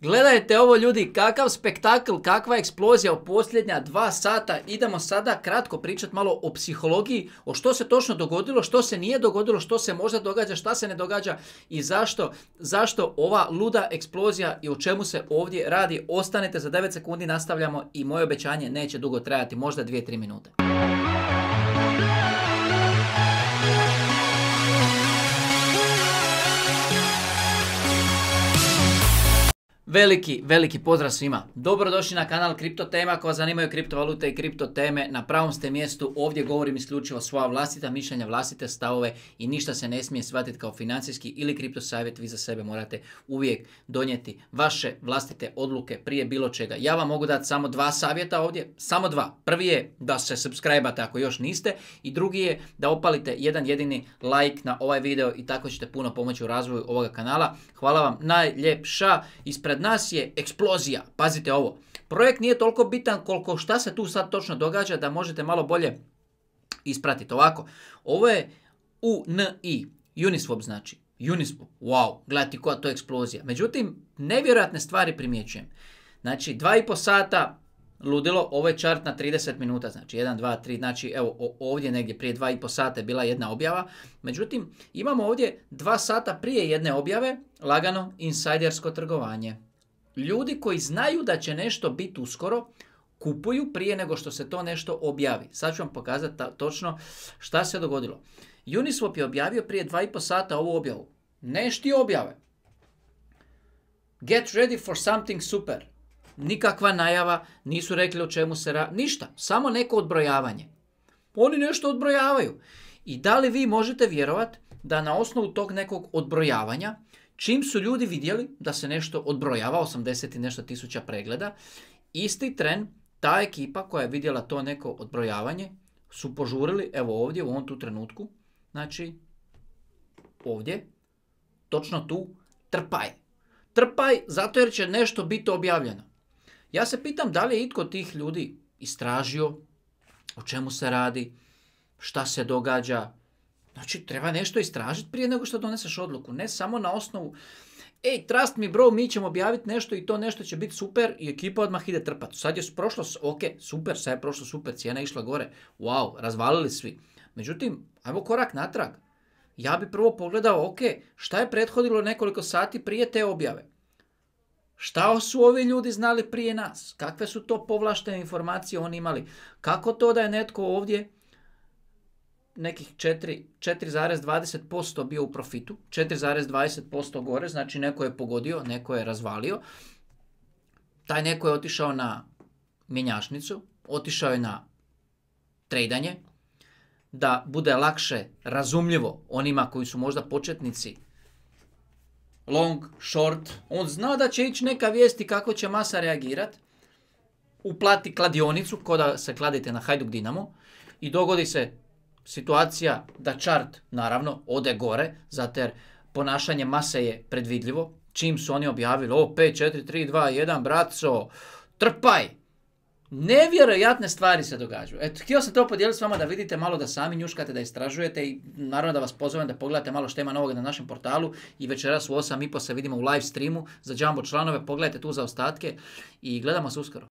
Gledajte ovo ljudi, kakav spektakl, kakva eksplozija u posljednja dva sata. Idemo sada kratko pričati malo o psihologiji, o što se točno dogodilo, što se nije dogodilo, što se možda događa, šta se ne događa i zašto, zašto ova luda eksplozija i o čemu se ovdje radi. Ostanite za 9 sekundi, nastavljamo i moje obećanje neće dugo trajati, možda 2-3 minute. Veliki, veliki pozdrav svima. Dobrodošli na kanal Kripto Tema koja zanimaju kriptovalute i kripto teme. Na pravom ste mjestu, ovdje govorim isključivo svoja vlastita mišljenja, vlastite stavove i ništa se ne smije shvatiti kao financijski ili kripto savjet. Vi za sebe morate uvijek donijeti vaše vlastite odluke prije bilo čega. Ja vam mogu dati samo dva savjeta ovdje, samo dva. Prvi je da se subscribe-ate ako još niste i drugi je da opalite jedan jedini like na ovaj video i tako ćete puno pomoći u razvoju ovoga kanala. Hvala vam najljepša ispred nas je eksplozija. Pazite ovo. Projekt nije toliko bitan koliko šta se tu sad točno događa da možete malo bolje ispratiti. Ovako, ovo je UNI, Uniswap znači. Uniswap, wow, gledajte koja to je eksplozija. Međutim, nevjerojatne stvari primjećujem. Znači, 2,5 sata ludilo, ovo je čart na 30 minuta, znači 1, 2, 3, znači evo ovdje negdje prije 2,5 sata je bila jedna objava, međutim imamo ovdje dva sata prije jedne objave lagano insajdersko trgovanje ljudi koji znaju da će nešto biti uskoro, kupuju prije nego što se to nešto objavi. Sad ću vam pokazati točno šta se dogodilo. Uniswap je objavio prije 2,5 sata ovu objavu. Nešti objave. Get ready for something super. Nikakva najava, nisu rekli o čemu se radi, ništa, samo neko odbrojavanje. Oni nešto odbrojavaju. I da li vi možete vjerovati da na osnovu tog nekog odbrojavanja Čim su ljudi vidjeli da se nešto odbrojava, 80 i nešto tisuća pregleda, isti tren ta ekipa koja je vidjela to neko odbrojavanje su požurili, evo ovdje u ovom tu trenutku, znači ovdje, točno tu, trpaj. Trpaj zato jer će nešto biti objavljeno. Ja se pitam da li je itko tih ljudi istražio, o čemu se radi, šta se događa, Znači, treba nešto istražiti prije nego što doneseš odluku. Ne samo na osnovu, ej, trust mi bro, mi ćemo objaviti nešto i to nešto će biti super i ekipa odmah ide trpati. Sad je prošlo, ok, super, sad je prošlo super, cijena išla gore. Wow, razvalili svi. Međutim, ajmo korak natrag. Ja bi prvo pogledao, ok, šta je prethodilo nekoliko sati prije te objave? Šta su ovi ljudi znali prije nas? Kakve su to povlaštene informacije oni imali? Kako to da je netko ovdje nekih 4,20% bio u profitu, 4,20% gore, znači neko je pogodio, neko je razvalio. Taj neko je otišao na minjašnicu otišao je na tradanje, da bude lakše razumljivo onima koji su možda početnici long, short, on zna da će ići neka vijesti kako će masa reagirati, uplati kladionicu, ko da se kladite na Hajduk Dinamo, i dogodi se situacija da čart, naravno ode gore, zato jer ponašanje mase je predvidljivo. Čim su oni objavili, o 5, 4, 3, 2, 1, braco, trpaj! Nevjerojatne stvari se događaju. Eto, htio sam to podijeliti s vama da vidite malo da sami njuškate, da istražujete i naravno da vas pozovem da pogledate malo što ima novoga na našem portalu i večeras u 8.30 se vidimo u live streamu za Jumbo članove, pogledajte tu za ostatke i gledamo se uskoro.